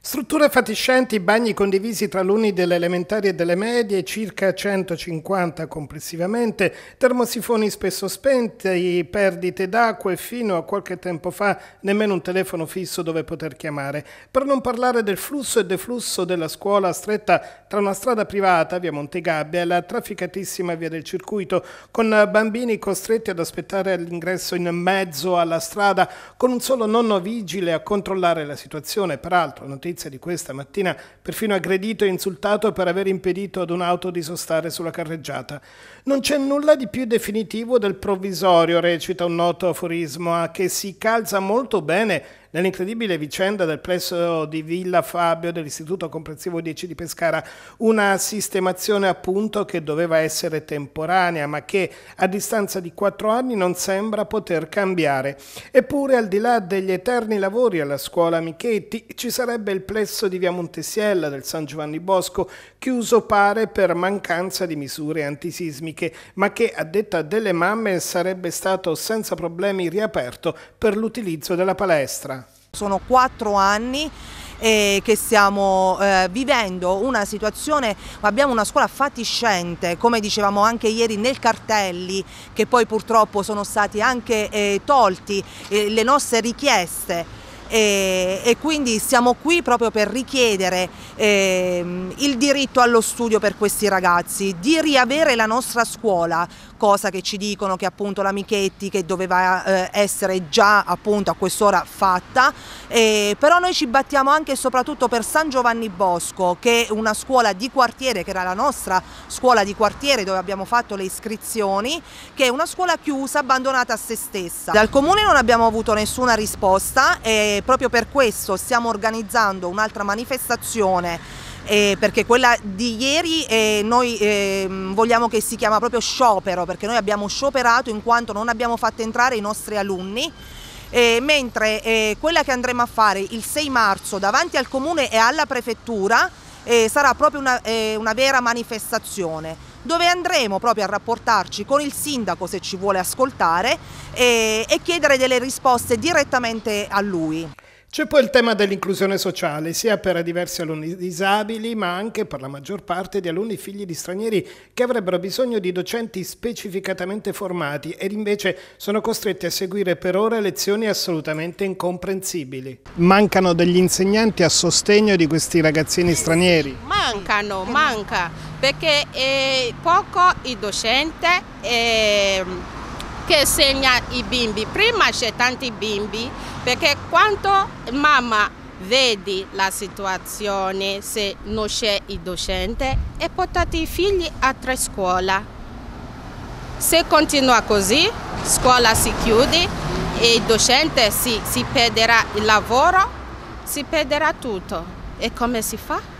Strutture fatiscenti, bagni condivisi tra alunni delle elementari e delle medie, circa 150 complessivamente, termosifoni spesso spenti, perdite d'acqua e fino a qualche tempo fa nemmeno un telefono fisso dove poter chiamare. Per non parlare del flusso e deflusso della scuola stretta tra una strada privata, via Montegabbia, e la trafficatissima via del circuito, con bambini costretti ad aspettare l'ingresso in mezzo alla strada, con un solo nonno vigile a controllare la situazione, peraltro notizia notizia di questa mattina, perfino aggredito e insultato per aver impedito ad un'auto di sostare sulla carreggiata. Non c'è nulla di più definitivo del provvisorio, recita un noto aforismo, a ah, che si calza molto bene nell'incredibile vicenda del plesso di Villa Fabio dell'Istituto Comprensivo 10 di Pescara, una sistemazione appunto che doveva essere temporanea ma che a distanza di quattro anni non sembra poter cambiare. Eppure al di là degli eterni lavori alla scuola Michetti ci sarebbe il plesso di Via Montesiella del San Giovanni Bosco chiuso pare per mancanza di misure antisismiche ma che a detta delle mamme sarebbe stato senza problemi riaperto per l'utilizzo della palestra. Sono quattro anni eh, che stiamo eh, vivendo una situazione, abbiamo una scuola fatiscente, come dicevamo anche ieri nel cartelli, che poi purtroppo sono stati anche eh, tolti eh, le nostre richieste e, e quindi siamo qui proprio per richiedere eh, il diritto allo studio per questi ragazzi, di riavere la nostra scuola, cosa che ci dicono che appunto la Michetti che doveva eh, essere già appunto a quest'ora fatta, eh, però noi ci battiamo anche e soprattutto per San Giovanni Bosco che è una scuola di quartiere, che era la nostra scuola di quartiere dove abbiamo fatto le iscrizioni, che è una scuola chiusa, abbandonata a se stessa. Dal comune non abbiamo avuto nessuna risposta e proprio per questo stiamo organizzando un'altra manifestazione eh, perché quella di ieri eh, noi eh, vogliamo che si chiama proprio sciopero perché noi abbiamo scioperato in quanto non abbiamo fatto entrare i nostri alunni eh, mentre eh, quella che andremo a fare il 6 marzo davanti al comune e alla prefettura eh, sarà proprio una, una vera manifestazione dove andremo proprio a rapportarci con il sindaco se ci vuole ascoltare e, eh, e chiedere delle risposte direttamente a lui. C'è poi il tema dell'inclusione sociale, sia per diversi alunni disabili, ma anche per la maggior parte di alunni figli di stranieri che avrebbero bisogno di docenti specificatamente formati ed invece sono costretti a seguire per ora lezioni assolutamente incomprensibili. Mancano degli insegnanti a sostegno di questi ragazzini stranieri? Mancano, manca, perché è eh, poco il docente... È ehm, che segna i bimbi. Prima c'è tanti bimbi perché quando mamma vedi la situazione, se non c'è il docente, e portate i figli a tre scuole. Se continua così, scuola si chiude e il docente si, si perderà il lavoro, si perderà tutto. E come si fa?